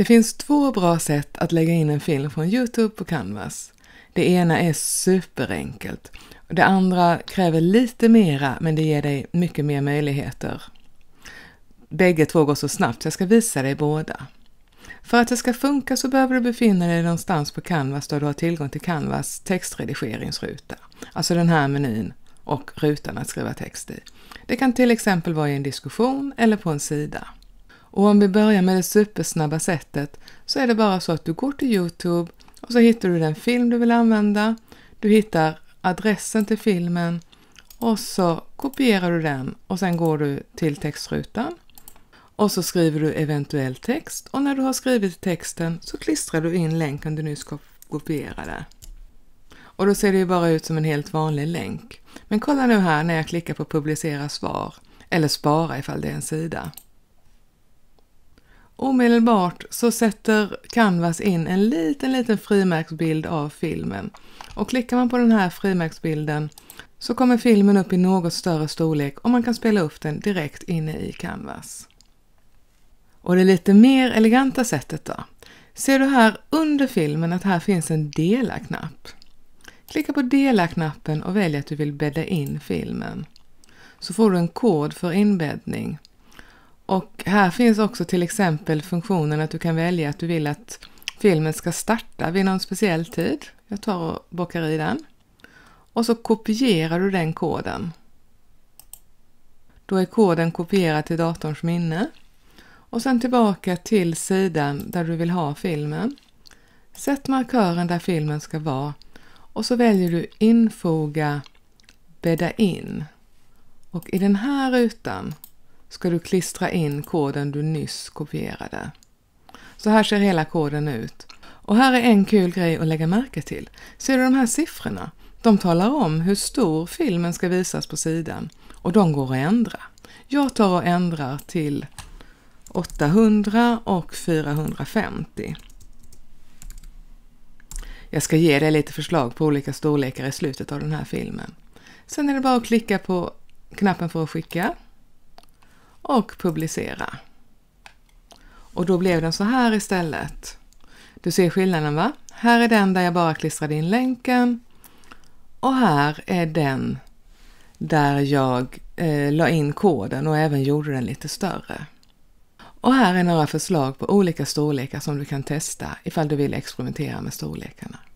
Det finns två bra sätt att lägga in en film från Youtube på Canvas. Det ena är superenkelt. Det andra kräver lite mera men det ger dig mycket mer möjligheter. Bägge två går så snabbt så jag ska visa dig båda. För att det ska funka så behöver du befinna dig någonstans på Canvas där du har tillgång till Canvas textredigeringsruta. Alltså den här menyn och rutan att skriva text i. Det kan till exempel vara i en diskussion eller på en sida. Och om vi börjar med det supersnabba sättet så är det bara så att du går till Youtube och så hittar du den film du vill använda. Du hittar adressen till filmen och så kopierar du den och sen går du till textrutan och så skriver du eventuell text och när du har skrivit texten så klistrar du in länken du nyss kopierade. Och då ser det ju bara ut som en helt vanlig länk. Men kolla nu här när jag klickar på publicera svar eller spara ifall det är en sida. Omedelbart så sätter Canvas in en liten, liten frimärksbild av filmen. Och klickar man på den här frimärksbilden så kommer filmen upp i något större storlek och man kan spela upp den direkt inne i Canvas. Och det lite mer eleganta sättet då? Ser du här under filmen att här finns en dela-knapp? Klicka på dela-knappen och välj att du vill bädda in filmen. Så får du en kod för inbäddning och här finns också till exempel funktionen att du kan välja att du vill att filmen ska starta vid någon speciell tid. Jag tar och bockar i den. Och så kopierar du den koden. Då är koden kopierad till datorns minne. Och sen tillbaka till sidan där du vill ha filmen. Sätt markören där filmen ska vara och så väljer du Infoga Bädda in. Och i den här rutan ska du klistra in koden du nyss kopierade. Så här ser hela koden ut. Och här är en kul grej att lägga märke till. Ser du de här siffrorna? De talar om hur stor filmen ska visas på sidan och de går att ändra. Jag tar och ändrar till 800 och 450. Jag ska ge dig lite förslag på olika storlekar i slutet av den här filmen. Sen är det bara att klicka på knappen för att skicka och publicera. Och då blev den så här istället. Du ser skillnaden va? Här är den där jag bara klistrade in länken och här är den där jag eh, la in koden och även gjorde den lite större. Och här är några förslag på olika storlekar som du kan testa ifall du vill experimentera med storlekarna.